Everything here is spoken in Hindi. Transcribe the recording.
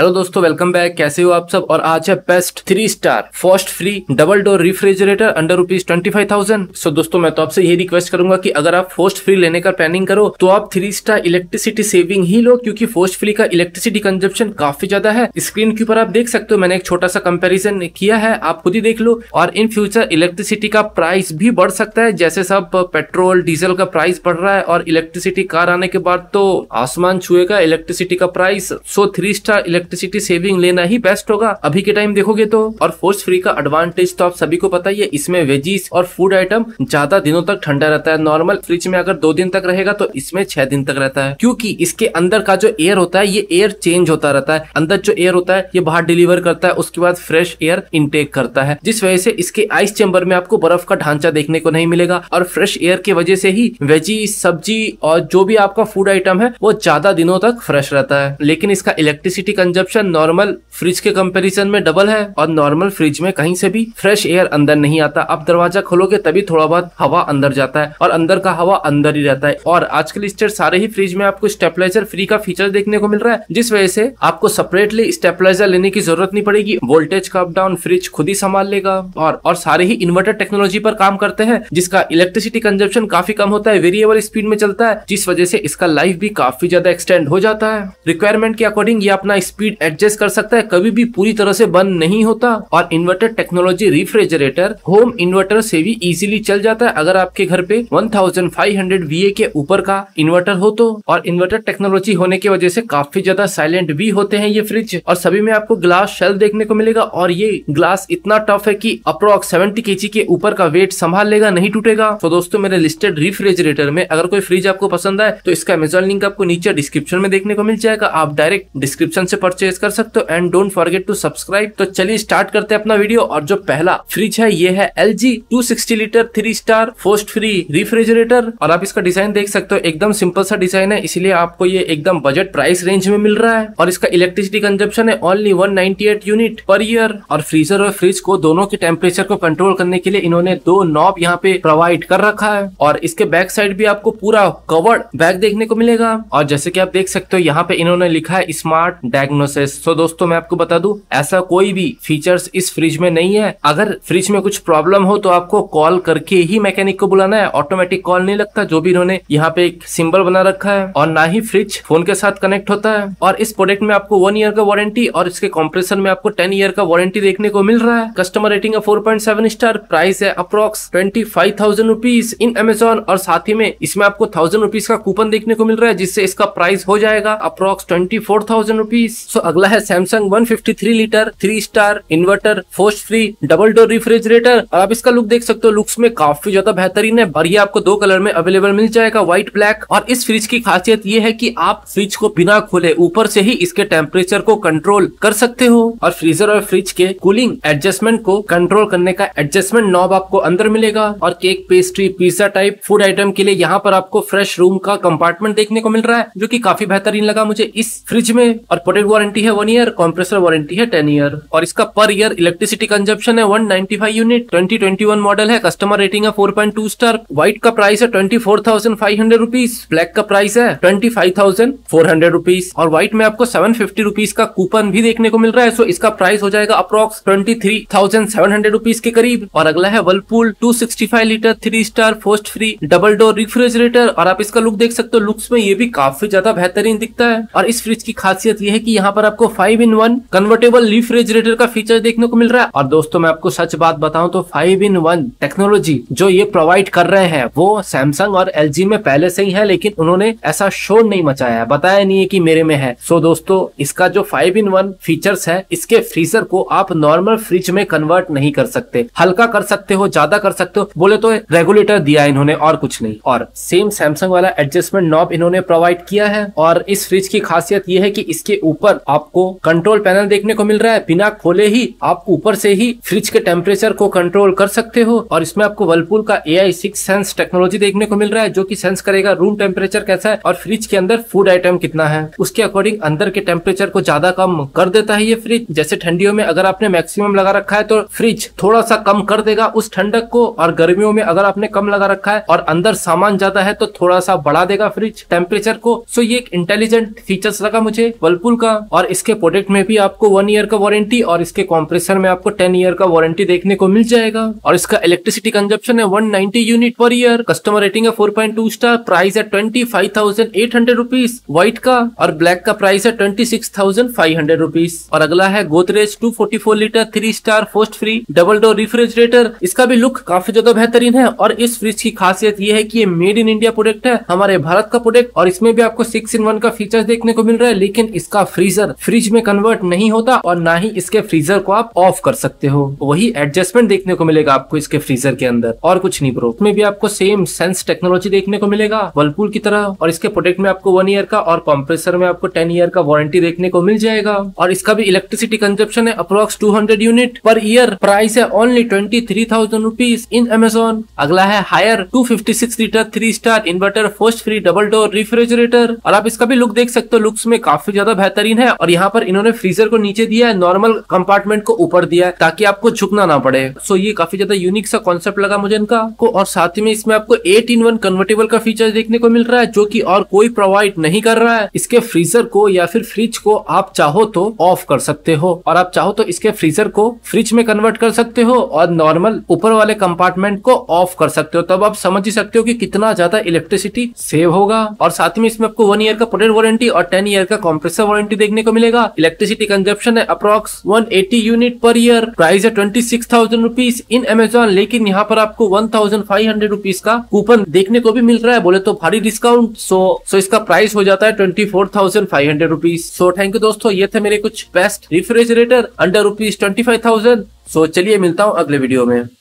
हेलो दोस्तों वेलकम बैक कैसे हो आप सब और आज है best three star frost free double door refrigerator under rupees twenty five thousand so दोस्तों मैं तो आपसे ये रिक्वेस्ट करूंगा कि अगर आप फर्स्ट फ्री लेने का प्लानिंग करो तो आप थ्री स्टार इलेक्ट्रिसिटी सेविंग ही लो क्योंकि फर्स्ट फ्री का इलेक्ट्रिसिटी कंजप्शन काफी ज्यादा है स्क्रीन के ऊपर आप देख सकते हो मैंने एक छोटा सा कंपेरिजन किया है आप खुद ही देख लो और इन फ्यूचर इलेक्ट्रिसिटी का प्राइस भी बढ़ सकता है जैसे सब पेट्रोल डीजल का प्राइस बढ़ रहा है और इलेक्ट्रिसिटी कार आने के बाद तो आसमान छुएगा इलेक्ट्रिसिटी का price so three star electric electricity saving लेना ही बेस्ट होगा अभी के टाइम देखोगे तो और फोर्स फ्री का एडवांटेज तो आप सभी को पता ही है इसमें वेजीज और फूड आइटम ज्यादा दिनों तक ठंडा रहता है नॉर्मल फ्रिज में अगर दो दिन तक रहेगा तो इसमें छह दिन तक रहता है क्योंकि इसके अंदर का जो एयर होता है ये एयर चेंज होता रहता है अंदर जो एयर होता है ये बाहर डिलीवर करता है उसके बाद फ्रेश एयर इनटेक करता है जिस वजह से इसके आइस चेम्बर में आपको बर्फ का ढांचा देखने को नहीं मिलेगा और फ्रेश एयर की वजह से ही वेजी सब्जी और जो भी आपका फूड आइटम है वो ज्यादा दिनों तक फ्रेश रहता है लेकिन इसका इलेक्ट्रिसिटी कंजप्शन नॉर्मल फ्रिज के कंपैरिजन में डबल है और नॉर्मल फ्रिज में कहीं से भी फ्रेश एयर अंदर नहीं आता आप दरवाजा खोलोगे तभी थोड़ा बहुत हवा अंदर जाता है और अंदर का हवा अंदर ही रहता है और आजकल स्टेट सारे ही फ्रिज में आपको स्टेपलाइजर फ्री का फीचर देखने को मिल रहा है जिस वजह से आपको सेपरेटली स्टेपलाइजर लेने की जरूरत नहीं पड़ेगी वोल्टेज का अपडाउन फ्रिज खुद ही संभाल लेगा और और सारे ही इन्वर्टर टेक्नोलॉजी पर काम करते हैं जिसका इलेक्ट्रिसिटी कंजप्शन काफी कम होता है वेरिएबल स्पीड में चलता है जिस वजह से इसका लाइफ भी काफी ज्यादा एक्सटेंड हो जाता है रिक्वायरमेंट के अकॉर्डिंग ये अपना स्पीड स्पीड एडजस्ट कर सकता है कभी भी पूरी तरह से बंद नहीं होता और inverter technology refrigerator home inverter से भी इजीली चल जाता है अगर आपके घर पे 1500 थाउजेंड के ऊपर का इन्वर्टर हो तो और इन्वर्टर टेक्नोलॉजी होने की वजह से काफी ज्यादा साइलेंट भी होते हैं ये फ्रिज और सभी में आपको ग्लास शेल देखने को मिलेगा और ये ग्लास इतना टफ है की अप्रोक्स सेवेंटी के के ऊपर का वेट संभाल लेगा नहीं टूटेगा तो दोस्तों मेरे लिस्टेड रिफ्रिजरेटर में अगर कोई फ्रिज आपको पसंद आए तो इसका अमेजोन लिंक आपको नीचे डिस्क्रिप्शन में देखने को मिल जाएगा आप डायरेक्ट डिस्क्रिप्शन से परचेज कर सकते हो and don't forget to subscribe तो चलिए स्टार्ट करते हैं अपना वीडियो और जो पहला फ्रिज है ये है L G litre three star frost free refrigerator और आप इसका डिजाइन देख सकते हो एकदम सिंपल सा डिजाइन है इसलिए आपको ये एकदम बजट प्राइस रेंज में मिल रहा है और इसका इलेक्ट्रिसिटी कंजप्शन है only eight unit per year और फ्रीजर और फ्रिज को दोनों के टेम्परेचर को कंट्रोल करने के लिए इन्होंने दो नॉब यहाँ पे प्रोवाइड कर रखा है और इसके बैक साइड भी आपको पूरा कवर्ड बैग देखने को मिलेगा और जैसे की आप देख सकते हो यहाँ पे इन्होंने लिखा है स्मार्ट डायग्नो बोनसेस तो दोस्तों मैं आपको बता दू ऐसा कोई भी फीचर्स इस फ्रिज में नहीं है अगर फ्रिज में कुछ प्रॉब्लम हो तो आपको कॉल करके ही मैकेनिक को बुलाना है ऑटोमेटिक कॉल नहीं लगता जो भी इन्होंने यहाँ पे एक सिंबल बना रखा है और ना ही फ्रिज फोन के साथ कनेक्ट होता है और इस प्रोडक्ट में आपको वन ईयर का वारंटी और इसके कॉम्प्रेसर में आपको टेन ईयर का वारंटी देखने को मिल रहा है कस्टमर रेटिंग है four point seven star price है approx twenty five thousand rupees in Amazon और साथ ही में इसमें आपको थाउजेंड रुपीज का कूपन देखने को मिल रहा है जिससे इसका प्राइस हो जाएगा approx twenty four thousand rupees so अगला है Samsung 153 litre three star inverter frost free double door refrigerator और आप इसका लुक देख सकते हो लुक्स में काफी ज्यादा बेहतरीन है और ये आपको दो कलर में अवेलेबल मिल जाएगा व्हाइट ब्लैक और इस फ्रिज की खासियत ये है की आप फ्रिज को बिना खोले ऊपर से ही इसके टेम्परेचर को कंट्रोल कर सकते हो और फ्रीजर और फ्रिज के कूलिंग एडजस्टमेंट को कंट्रोल करने का एडजस्टमेंट नॉब आपको अंदर मिलेगा और cake pastry pizza type food item के लिए यहाँ पर आपको फ्रेश रूम का कंपार्टमेंट देखने को मिल रहा है जो की काफी बेहतरीन लगा मुझे इस फ्रिज में और पोटेट वारंटी है वन ईयर कंप्रेसर वारंटी है टेन ईयर और इसका पर ईयर इलेक्ट्रिसिटी कंजप्शन है 195 यूनिट 2021 मॉडल है कस्टमर रेटिंग है 4.2 स्टार व्हाइट का प्राइस है twenty four thousand five hundred rupees black का प्राइस है twenty five thousand four hundred rupees और व्हाइट में आपको सेवन फिफ्टी रुपीज का कूपन भी देखने को मिल रहा है सो इसका प्राइस हो जाएगा approx twenty three thousand seven hundred rupees के करीब और अगला है Whirlpool two sixty five litre three star frost free double door refrigerator और आप इसका लुक देख सकते हो लुक्स में ये भी काफी ज्यादा बेहतरीन दिखता है और इस फ्रिज की खासियत ये है की यहाँ यहाँ पर आपको five in one convertible refrigerator का फीचर देखने को मिल रहा है और दोस्तों मैं आपको सच बात बताऊं तो फाइव इन वन टेक्नोलॉजी जो ये प्रोवाइड कर रहे हैं वो सैमसंग और एल में पहले से ही है लेकिन उन्होंने ऐसा शोर नहीं मचाया है बताया नहीं है की मेरे में है सो दोस्तों इसका जो फाइव इन वन फीचर है इसके फ्रीजर को आप नॉर्मल फ्रिज में कन्वर्ट नहीं कर सकते हल्का कर सकते हो ज्यादा कर सकते हो बोले तो रेगुलेटर दिया इन्होंने और कुछ नहीं और सेम सैमसंग वाला एडजस्टमेंट नॉब इन्होंने प्रोवाइड किया है और इस फ्रिज की खासियत यह है कि इसके ऊपर आपको कंट्रोल पैनल देखने को मिल रहा है बिना खोले ही आप ऊपर से ही फ्रिज के टेम्परेचर को कंट्रोल कर सकते हो और इसमें आपको वर्लपूल का A I six sense technology देखने को मिल रहा है जो की सेंस करेगा रूम टेम्परेचर कैसा है और फ्रिज के अंदर फूड आइटम कितना है उसके अकॉर्डिंग अंदर के टेम्परेचर को ज्यादा कम कर देता है ये फ्रिज जैसे ठंडियों में अगर आपने मैक्सिमम लगा रखा है तो फ्रिज थोड़ा सा कम कर देगा उस ठंडक को और गर्मियों में अगर आपने कम लगा रखा है और अंदर सामान ज्यादा है तो थोड़ा सा बढ़ा देगा फ्रिज टेम्परेचर को सो ये एक इंटेलिजेंट फीचर्स लगा मुझे वर्लपूल का और इसके प्रोडक्ट में भी आपको वन ईयर का वारंटी और इसके कॉम्प्रेसर में आपको टेन ईयर का वारंटी देखने को मिल जाएगा और इसका इलेक्ट्रिसिटी कंजप्शन है 190 unit per year customer rating है टू स्टार प्राइस है twenty five thousand eight hundred rupees white का और ब्लैक का प्राइस है twenty six thousand five hundred rupees और अगला है Godrej two forty four litre three star frost free double door refrigerator इसका भी लुक काफी ज्यादा बेहतरीन है और इस फ्रिज की खासियत ये है की ये मेड इन इंडिया प्रोडक्ट है हमारे भारत का प्रोडक्ट और इसमें भी आपको सिक्स इन वन का फीचर देखने को मिल रहा है लेकिन इसका फ्रिज फ्रीजर फ्रिज में कन्वर्ट नहीं होता और ना ही इसके फ्रीजर को आप ऑफ कर सकते हो वही एडजस्टमेंट देखने को मिलेगा आपको इसके फ्रीजर के अंदर और कुछ नहीं ब्रो में भी आपको सेम सेंस टेक्नोलॉजी देखने को मिलेगा वर्लपूल की तरह और इसके प्रोडक्ट में आपको वन ईयर का और कॉम्प्रेसर में आपको टेन ईयर का वारंटी देखने को मिल जाएगा और इसका भी इलेक्ट्रिसिटी कंजप्शन है approx two unit per year price है only twenty three thousand rupees in Amazon अगला है Haier two fifty six litre three star inverter frost free double door refrigerator और आप इसका भी लुक देख सकते हो लुक्स में काफी ज्यादा बेहतरीन है और यहाँ पर इन्होंने फ्रीजर को नीचे दिया है नॉर्मल कंपार्टमेंट को ऊपर दिया है ताकि आपको झुकना ना पड़े सो ये काफी ज्यादा यूनिक सा कॉन्सेप्ट लगा मुझे इनका को और साथ ही में इसमें आपको एट इन वन कन्वर्टेबल का फीचर देखने को मिल रहा है जो की और कोई प्रोवाइड नहीं कर रहा है इसके फ्रीजर को या फिर फ्रिज को आप चाहो तो ऑफ कर सकते हो और आप चाहो तो इसके फ्रीजर को फ्रिज में कन्वर्ट कर सकते हो और नॉर्मल ऊपर वाले कंपार्टमेंट को ऑफ कर सकते हो तब आप समझ ही सकते हो कि कितना ज्यादा इलेक्ट्रिसिटी सेव होगा और साथ ही में इसमें आपको वन ईयर का प्रोडक्ट वारंटी और टेन ईयर का कंप्रेसर वारंटी देखने को मिलेगा इलेक्ट्रिसिटी कंजप्शन है approx 180 unit per year price है twenty six thousand rupees in Amazon लेकिन यहाँ पर आपको one thousand five hundred rupees का कूपन देखने को भी मिल रहा है बोले तो भारी डिस्काउंट सो सो इसका प्राइस हो जाता है twenty four thousand five hundred rupees so thank you दोस्तों ये थे मेरे कुछ best refrigerator under rupees twenty five thousand so चलिए मिलता हूँ अगले वीडियो में